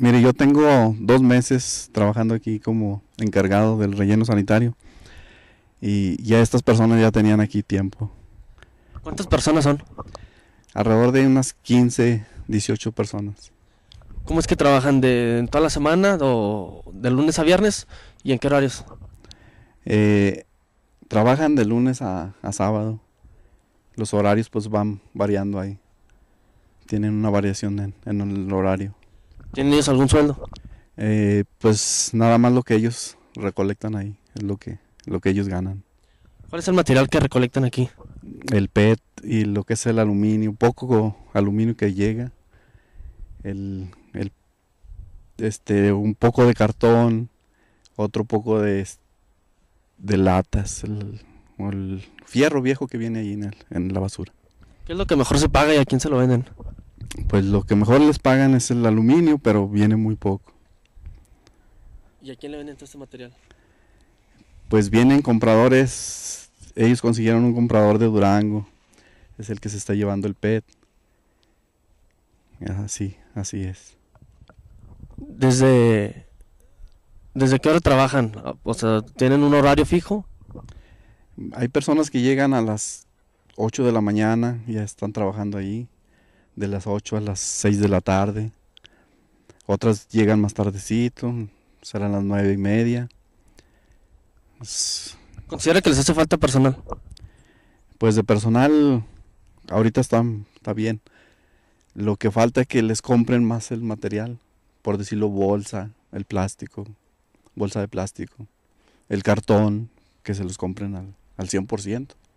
Mire, yo tengo dos meses trabajando aquí como encargado del relleno sanitario y ya estas personas ya tenían aquí tiempo. ¿Cuántas personas son? Alrededor de unas 15, 18 personas. ¿Cómo es que trabajan de toda la semana o de lunes a viernes y en qué horarios? Eh, trabajan de lunes a, sábado. Los horarios pues van variando ahí. Tienen una variación en el horario. ¿Tienen ellos algún sueldo? Eh, pues nada más lo que ellos recolectan ahí, es lo que, lo que ellos ganan. ¿Cuál es el material que recolectan aquí? El PET y lo que es el aluminio, poco aluminio que llega, el, este, un poco de cartón, otro poco de, de latas, el, el fierro viejo que viene ahí en, en la basura. ¿Qué es lo que mejor se paga y a quién se lo venden? pues lo que mejor les pagan es el aluminio, pero viene muy poco. ¿Y a quién le venden todo este material? Pues vienen compradores, ellos consiguieron un comprador de Durango, es el que se está llevando el PET. Así, así es. Desde ¿Desde qué hora trabajan? O sea, ¿tienen un horario fijo? Hay personas que llegan a las 8 de la mañana, ya están trabajando ahí de las 8 a las 6 de la tarde. Otras llegan más tardecito, serán las 9 y media. ¿Considera que les hace falta personal? Pues de personal, ahorita está, está bien. Lo que falta es que les compren más el material, por decirlo, bolsa, el plástico, bolsa de plástico, el cartón, que se los compren al, al 100%.